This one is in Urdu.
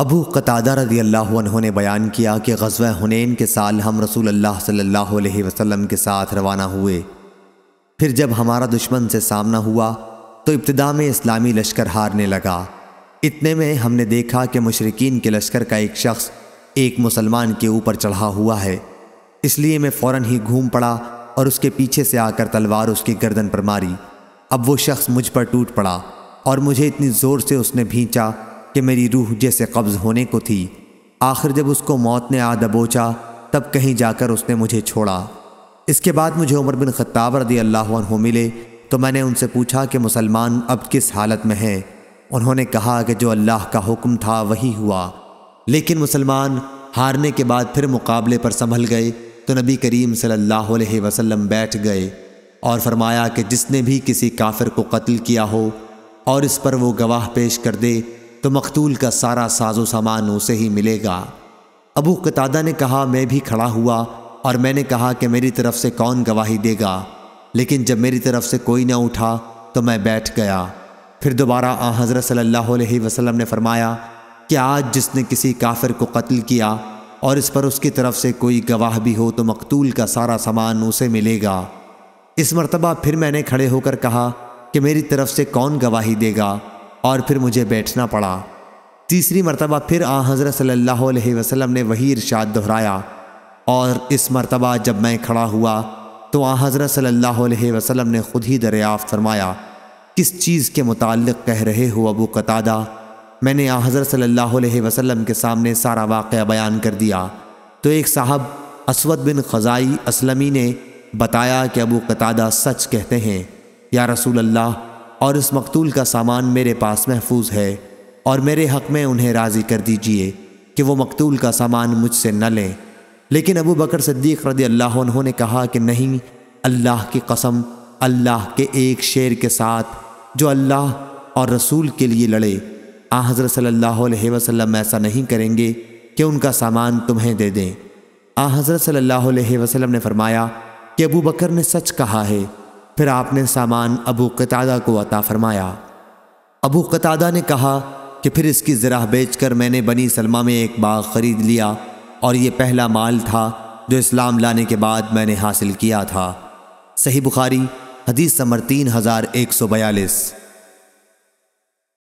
ابو قطادہ رضی اللہ عنہ نے بیان کیا کہ غزوہ حنین کے سال ہم رسول اللہ صلی اللہ علیہ وسلم کے ساتھ روانہ ہوئے پھر جب ہمارا دشمن سے سامنا ہوا تو ابتدا میں اسلامی لشکر ہارنے لگا اتنے میں ہم نے دیکھا کہ مشرقین کے لشکر کا ایک شخص ایک مسلمان کے اوپر چڑھا ہوا ہے اس لیے میں فوراً ہی گھوم پڑا اور اس کے پیچھے سے آ کر تلوار اس کی گردن پر ماری اب وہ شخص مجھ پر ٹوٹ پڑا اور مجھے اتنی زور سے اس نے بھینچا کہ میری روح جیسے قبض ہونے کو تھی آخر جب اس کو موت نے آ دبوچا تب کہیں جا کر اس نے مجھے چھوڑا اس کے بعد مجھے عمر بن خطاب رضی اللہ عنہ ملے تو میں نے ان سے پوچھا کہ مسلمان اب کس حالت میں ہیں انہوں نے کہا کہ جو اللہ کا حکم تھا وہی ہوا لیکن مسلمان ہارنے کے بعد پھر مقابلے پر سنبھل گئے تو نبی کریم صلی اللہ علیہ وسلم بیٹھ گئے اور فرمایا کہ جس نے بھی کسی کافر کو قتل کیا ہو اور اس پر وہ گواہ پیش کر دے تو مقتول کا سارا ساز و سامان اسے ہی ملے گا ابو قطادہ نے کہا میں بھی کھڑا ہوا اور میں نے کہا کہ میری طرف سے کون گواہی دے گا لیکن جب میری طرف سے کوئی نہ اٹھا تو میں بیٹھ گیا پھر دوبارہ حضرت صلی اللہ علیہ وسلم نے فرمایا کہ آج جس نے کسی کافر کو قتل کیا اور اس پر اس کی طرف سے کوئی گواہ بھی ہو تو مقتول کا سارا سامان اسے ملے گا اس مرتبہ پھر میں نے کھڑے ہو کر کہا کہ میری طرف سے کون گواہی دے گا اور پھر مجھے بیٹھنا پڑا تیسری مرتبہ پھر آ حضرت صلی اللہ علیہ وسلم نے وہی ارشاد دہرایا اور اس مرتبہ جب میں کھڑا ہوا تو آ حضرت صلی اللہ علیہ وسلم نے خود ہی دریافت فرمایا کس چیز کے متعلق کہہ رہے ہو ابو قطادہ میں نے آ حضرت صلی اللہ علیہ وسلم کے سامنے سارا واقعہ بیان کر دیا تو ایک صاحب اسود بن خزائی اسلمی نے بتایا کہ ابو قطادہ سچ کہتے ہیں یا رسول اللہ اور اس مقتول کا سامان میرے پاس محفوظ ہے اور میرے حق میں انہیں راضی کر دیجئے کہ وہ مقتول کا سامان مجھ سے نہ لیں لیکن ابو بکر صدیق رضی اللہ عنہ نے کہا کہ نہیں اللہ کی قسم اللہ کے ایک شعر کے ساتھ جو اللہ اور رسول کے لیے لڑے آ حضرت صلی اللہ علیہ وسلم ایسا نہیں کریں گے کہ ان کا سامان تمہیں دے دیں آ حضرت صلی اللہ علیہ وسلم نے فرمایا کہ ابو بکر نے سچ کہا ہے پھر آپ نے سامان ابو قطعہ کو عطا فرمایا ابو قطادہ نے کہا کہ پھر اس کی ذرا بیچ کر میں نے بنی سلمہ میں ایک باغ خرید لیا اور یہ پہلا مال تھا جو اسلام لانے کے بعد میں نے حاصل کیا تھا صحیح بخاری حدیث سمر تین ہزار ایک سو بیالیس